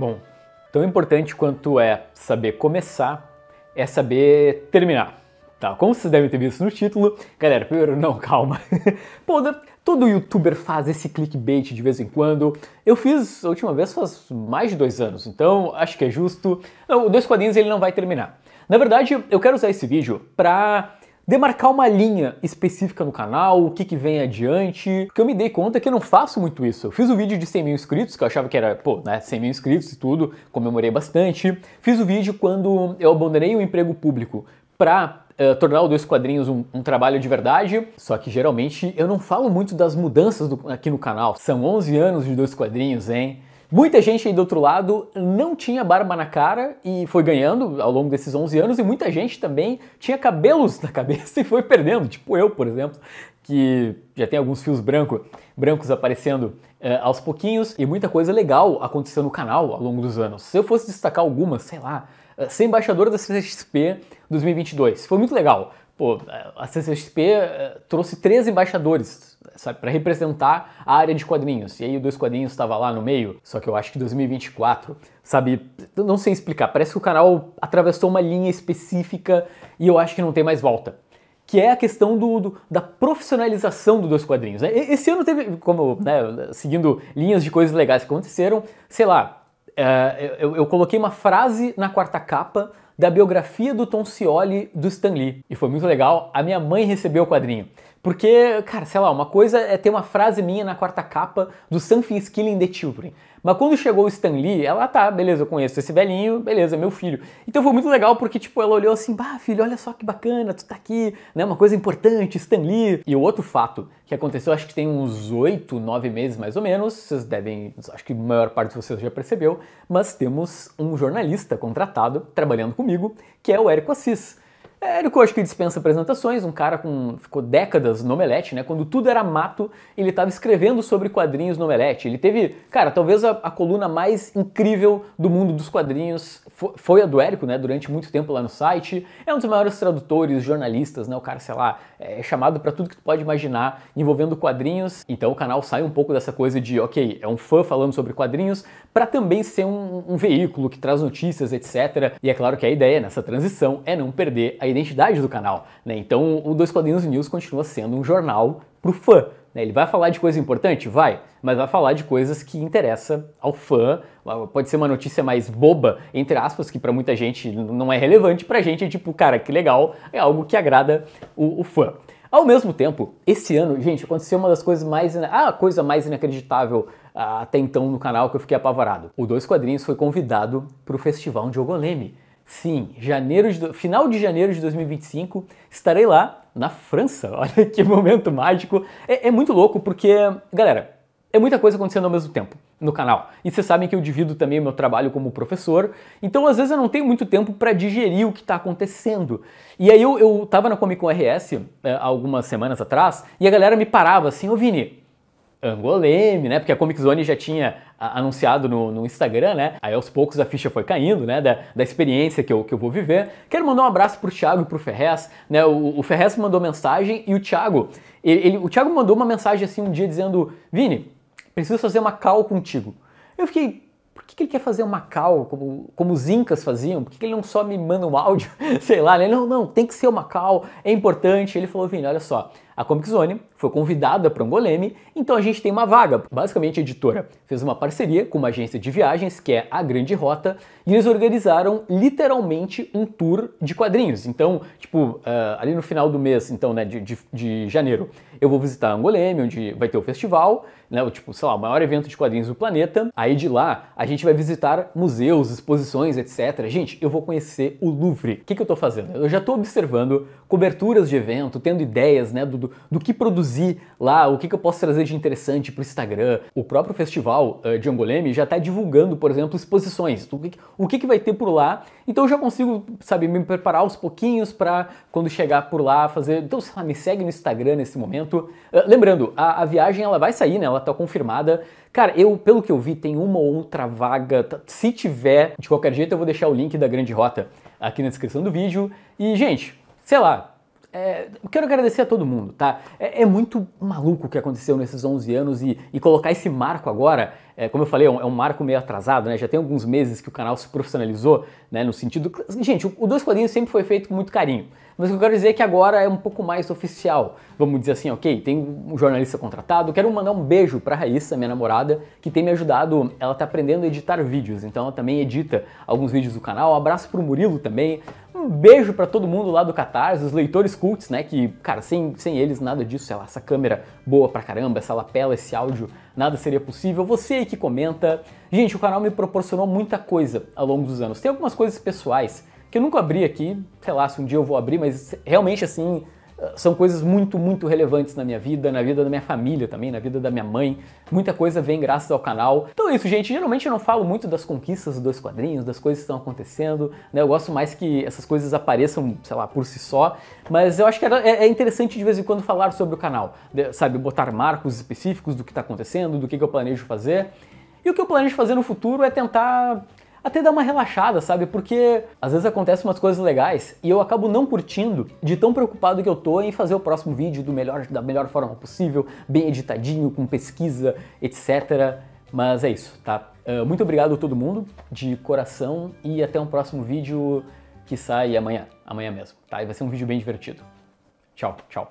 Bom, tão importante quanto é saber começar, é saber terminar. Tá, como vocês devem ter visto no título, galera, primeiro, não, calma. Pô, todo youtuber faz esse clickbait de vez em quando. Eu fiz a última vez faz mais de dois anos, então acho que é justo. Não, o Dois Quadrinhos ele não vai terminar. Na verdade, eu quero usar esse vídeo pra demarcar uma linha específica no canal, o que, que vem adiante. Porque eu me dei conta é que eu não faço muito isso. Eu fiz o um vídeo de 100 mil inscritos, que eu achava que era, pô, né, 100 mil inscritos e tudo, comemorei bastante. Fiz o um vídeo quando eu abandonei o emprego público para Uh, eh, tornar o Dois Quadrinhos um, um, trabalho de verdade, só que geralmente eu não falo muito das mudanças do, aqui no canal. São 11 anos de Dois Quadrinhos, hein? Muita gente aí do outro lado não tinha barba na cara e foi ganhando ao longo desses 11 anos, e muita gente também tinha cabelos na cabeça e foi perdendo, tipo eu, por exemplo, que já tem alguns fios branco, brancos aparecendo eh, aos pouquinhos, e muita coisa legal aconteceu no canal ao longo dos anos. Se eu fosse destacar algumas, sei lá, eh, ser embaixador da CCXP 2022, foi muito legal. Pô, eh, a CCXP trouxe três embaixadores sabe, para representar a área de quadrinhos. E aí o dois quadrinhos estava lá no meio, só que eu acho que 2024, sabe, não sei explicar, parece que o canal atravessou uma linha específica e eu acho que não tem mais volta. Que é a questão do, do da profissionalização do Dois Quadrinhos. Né? Esse ano teve, como, né, seguindo linhas de coisas legais que aconteceram, sei lá, uh, eu, eu coloquei uma frase na quarta capa da biografia do Tom Scioli do Stan Lee. E foi muito legal, a minha mãe recebeu o quadrinho. Porque, cara, sei lá, uma coisa é ter uma frase minha na quarta capa do Something Killing the Children. Mas quando chegou o Stan Lee, ela, tá, beleza, eu conheço esse velhinho, beleza, meu filho. Então foi muito legal porque, tipo, ela olhou assim, bah, filho, olha só que bacana, tu tá aqui, né, uma coisa importante, Stan Lee. E o outro fato que aconteceu, acho que tem uns oito, nove meses mais ou menos, vocês devem, acho que a maior parte de vocês já percebeu, mas temos um jornalista contratado trabalhando comigo comigo, que é o Érico Assis. Érico, acho que dispensa apresentações, um cara com ficou décadas no Omelete, né? Quando tudo era mato, ele estava escrevendo sobre quadrinhos no Omelete. Ele teve, cara, talvez a, a coluna mais incrível do mundo dos quadrinhos foi a do Érico, né? Durante muito tempo lá no site. É um dos maiores tradutores, jornalistas, né? O cara, sei lá, é, é chamado para tudo que tu pode imaginar envolvendo quadrinhos. Então o canal sai um pouco dessa coisa de, ok, é um fã falando sobre quadrinhos, para também ser um, um veículo que traz notícias, etc. E é claro que a ideia nessa transição é não perder a identidade do canal. Né? Então o Dois Quadrinhos News continua sendo um jornal pro fã. Né? Ele vai falar de coisa importante? Vai, mas vai falar de coisas que interessa ao fã. Pode ser uma notícia mais boba, entre aspas, que para muita gente não é relevante, pra gente é tipo, cara, que legal, é algo que agrada o, o fã. Ao mesmo tempo, esse ano, gente, aconteceu uma das coisas mais. Ah, a coisa mais inacreditável ah, até então no canal que eu fiquei apavorado. O Dois Quadrinhos foi convidado para o Festival de Ogoleme. Sim, janeiro de, final de janeiro de 2025 estarei lá na França. Olha que momento mágico. É, é muito louco porque, galera, é muita coisa acontecendo ao mesmo tempo no canal. E vocês sabem que eu divido também meu trabalho como professor, então às vezes eu não tenho muito tempo para digerir o que está acontecendo. E aí eu, eu tava na Comic Con RS é, eh, algumas semanas atrás e a galera me parava assim: Ô Vini, Angoleme, né? Porque a Comic Zone já tinha anunciado no, no, Instagram, né? Aí aos poucos a ficha foi caindo, né? Da, da experiência que eu, que eu vou viver. Quero mandar um abraço pro Thiago e pro Ferrez, né? O, o Ferrez mandou mensagem e o Thiago, ele, ele, o Thiago mandou uma mensagem assim um dia dizendo: Vini, preciso fazer uma call contigo. Eu fiquei, por que, que, ele quer fazer uma call, como, como os incas faziam? Por que, que ele não só me manda um áudio? Sei lá, né? Não, não, tem que ser uma call, é importante. Ele falou, Vini, olha só, a Comic Zone foi convidada para Angoleme, então a gente tem uma vaga. Basicamente, a editora fez uma parceria com uma agência de viagens, que é a Grande Rota, e eles organizaram literalmente um tour de quadrinhos. Então, tipo, uh, ali no final do mês, então, né, de, de, de janeiro, eu vou visitar Angoleme, onde vai ter o festival, né, o, tipo, sei lá, o maior evento de quadrinhos do planeta. Aí de lá, a gente vai visitar museus, exposições, etc. Gente, eu vou conhecer o Louvre. O que, que eu tô fazendo? Eu já tô observando coberturas de evento, tendo ideias né, do, do, do que produzir lá, o que, que eu posso trazer de interessante para o Instagram. O próprio festival uh, de Angoleme já está divulgando, por exemplo, exposições, o, que, o que, que vai ter por lá. Então eu já consigo, sabe, me preparar aos pouquinhos para quando chegar por lá fazer. Então, sei lá, me segue no Instagram nesse momento. Uh, lembrando, a, a, viagem ela vai sair, né? Ela está confirmada. Cara, eu, pelo que eu vi, tem uma ou outra vaga. Se tiver, de qualquer jeito, eu vou deixar o link da Grande Rota aqui na descrição do vídeo. E, gente, sei lá, é, quero agradecer a todo mundo, tá? É, é, muito maluco o que aconteceu nesses 11 anos e, e colocar esse marco agora é, como eu falei, é um, é um, marco meio atrasado, né? Já tem alguns meses que o canal se profissionalizou, né? No sentido. Gente, o, o Dois Quadrinhos sempre foi feito com muito carinho. Mas o que eu quero dizer é que agora é um pouco mais oficial. Vamos dizer assim, ok, tem um jornalista contratado. Quero mandar um beijo pra Raíssa, minha namorada, que tem me ajudado. Ela tá aprendendo a editar vídeos, então ela também edita alguns vídeos do canal. Um abraço pro Murilo também. Um beijo para todo mundo lá do Catarse, os leitores cults, né? Que, cara, sem, sem eles nada disso, sei lá, essa câmera boa pra caramba, essa lapela, esse áudio, nada seria possível. Você que comenta. Gente, o canal me proporcionou muita coisa ao longo dos anos. Tem algumas coisas pessoais que eu nunca abri aqui, sei lá se um dia eu vou abrir, mas realmente assim, são coisas muito, muito relevantes na minha vida, na vida da minha família também, na vida da minha mãe. Muita coisa vem graças ao canal. Então é isso, gente. Geralmente eu não falo muito das conquistas dos quadrinhos, das coisas que estão acontecendo, né? Eu gosto mais que essas coisas apareçam, sei lá, por si só. Mas eu acho que é, é interessante de vez em quando falar sobre o canal, sabe? Botar marcos específicos do que está acontecendo, do que, que eu planejo fazer. E o que eu planejo fazer no futuro é tentar até dar uma relaxada, sabe? Porque às vezes acontecem umas coisas legais e eu acabo não curtindo de tão preocupado que eu tô em fazer o próximo vídeo do melhor, da melhor forma possível, bem editadinho, com pesquisa, etc. Mas é isso, tá? Ah, muito obrigado a todo mundo, de coração, e até um próximo vídeo que sai amanhã, amanhã mesmo, tá? E vai ser um vídeo bem divertido. Tchau, tchau.